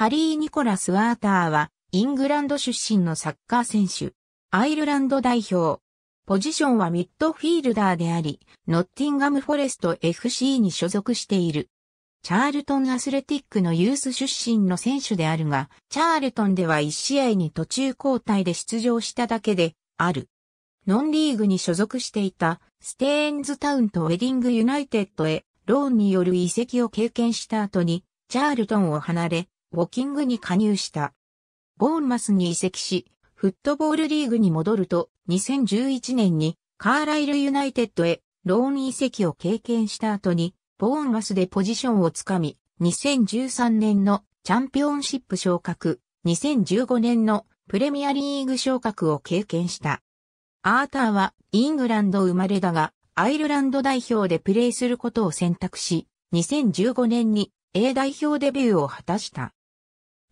ハリー・ニコラス・ワーターは、イングランド出身のサッカー選手。アイルランド代表。ポジションはミッドフィールダーであり、ノッティンガム・フォレスト FC に所属している。チャールトン・アスレティックのユース出身の選手であるが、チャールトンでは1試合に途中交代で出場しただけで、ある。ノンリーグに所属していた、ステーンズタウンとウェディングユナイテッドへ、ローンによる移籍を経験した後に、チャールトンを離れ、ウーキングに加入した。ボーンマスに移籍し、フットボールリーグに戻ると、2011年にカーライルユナイテッドへローン移籍を経験した後に、ボーンマスでポジションをつかみ、2013年のチャンピオンシップ昇格、2015年のプレミアリーグ昇格を経験した。アーターはイングランド生まれだが、アイルランド代表でプレーすることを選択し、2015年に A 代表デビューを果たした。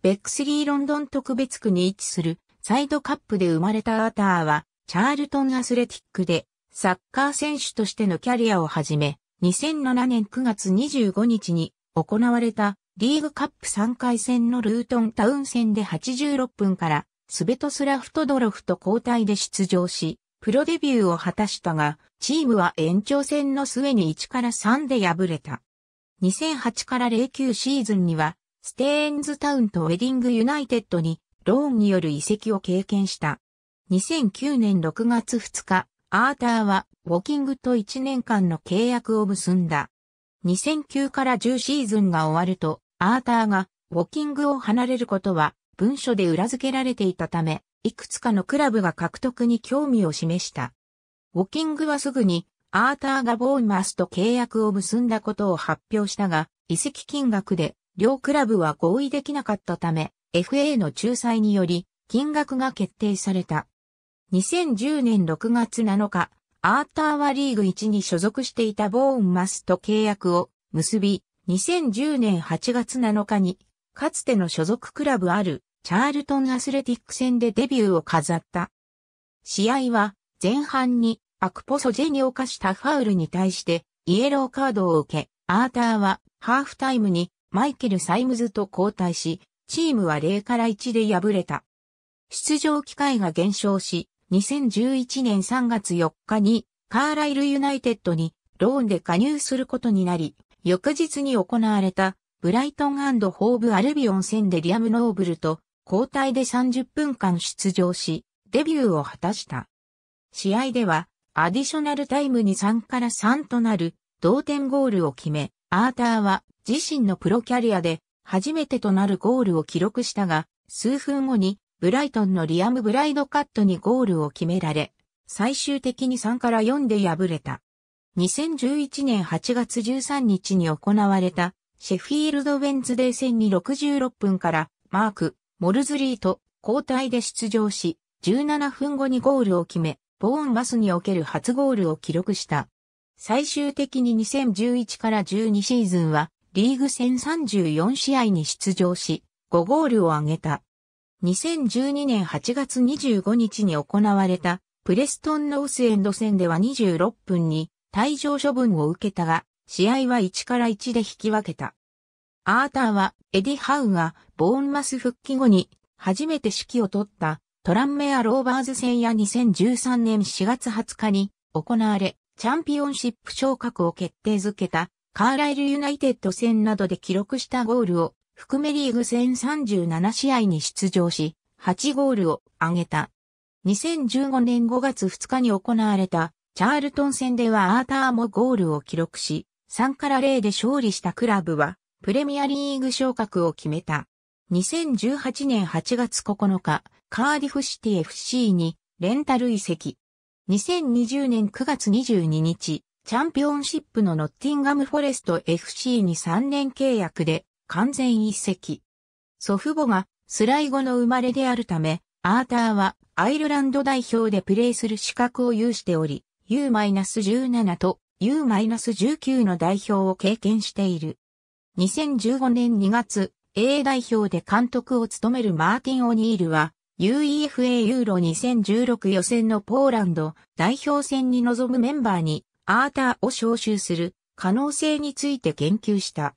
ベックスリーロンドン特別区に位置するサイドカップで生まれたアーターは、チャールトンアスレティックで、サッカー選手としてのキャリアを始め、2007年9月25日に行われたリーグカップ3回戦のルートンタウン戦で86分からスベトスラフトドロフと交代で出場し、プロデビューを果たしたが、チームは延長戦の末に1から3で敗れた。2008から09シーズンにはステーンズタウンとウェディングユナイテッドにローンによる移籍を経験した。2009年6月2日、アーターはウォーキングと1年間の契約を結んだ。2009から10シーズンが終わると、アーターがウォーキングを離れることは文書で裏付けられていたため、いくつかのクラブが獲得に興味を示した。ウォーキングはすぐにアーターがボーンマスと契約を結んだことを発表したが、移籍金額で両クラブは合意できなかったため、FA の仲裁により、金額が決定された。2010年6月7日、アーターはリーグ1に所属していたボーンマスと契約を結び、2010年8月7日に、かつての所属クラブあるチャールトンアスレティック戦でデビューを飾った。試合は前半にアクポソジェに犯したファウルに対してイエローカードを受け、アーターはハーフタイムにマイケル・サイムズと交代し、チームは0から1で敗れた。出場機会が減少し、2011年3月4日にカーライルユナイテッドにローンで加入することになり、翌日に行われたブライトンホーブ・アルビオン戦でリアム・ノーブルと交代で30分間出場し、デビューを果たした。試合では、アディショナルタイムに3から3となる同点ゴールを決め、アーターは自身のプロキャリアで初めてとなるゴールを記録したが、数分後にブライトンのリアム・ブライドカットにゴールを決められ、最終的に3から4で敗れた。2011年8月13日に行われたシェフィールド・ウェンズデー戦に66分からマーク、モルズリーと交代で出場し、17分後にゴールを決め、ボーンマスにおける初ゴールを記録した。最終的に2011から12シーズンはリーグ戦34試合に出場し、5ゴールを挙げた。2012年8月25日に行われたプレストンノースエンド戦では26分に退場処分を受けたが、試合は1から1で引き分けた。アーターはエディ・ハウがボーンマス復帰後に初めて指揮を取ったトランメア・ローバーズ戦や2013年4月20日に行われチャンピオンシップ昇格を決定づけたカーライルユナイテッド戦などで記録したゴールを含めリーグ戦37試合に出場し、8ゴールを挙げた。2015年5月2日に行われたチャールトン戦ではアーターもゴールを記録し、3から0で勝利したクラブは、プレミアリーグ昇格を決めた。2018年8月9日、カーディフシティ FC にレンタル移籍。2020年9月22日、チャンピオンシップのノッティンガムフォレスト FC に3年契約で完全移籍。祖父母がスライゴの生まれであるため、アーターはアイルランド代表でプレーする資格を有しており、U-17 と U-19 の代表を経験している。2015年2月、A 代表で監督を務めるマーティン・オニールは、UEFA ユーロ2016予選のポーランド代表戦に臨むメンバーにアーターを招集する可能性について言及した。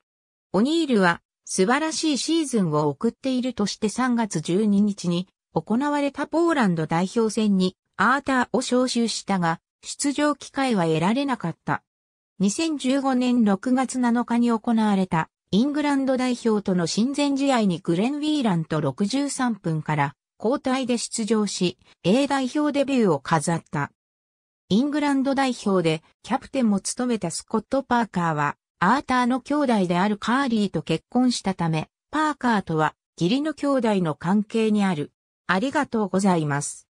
オニールは素晴らしいシーズンを送っているとして3月12日に行われたポーランド代表戦にアーターを招集したが、出場機会は得られなかった。2015年6月7日に行われたイングランド代表との親善試合にグレン・ウィーランと63分から交代で出場し、A 代表デビューを飾った。イングランド代表でキャプテンも務めたスコット・パーカーは、アーターの兄弟であるカーリーと結婚したため、パーカーとは義理の兄弟の関係にある。ありがとうございます。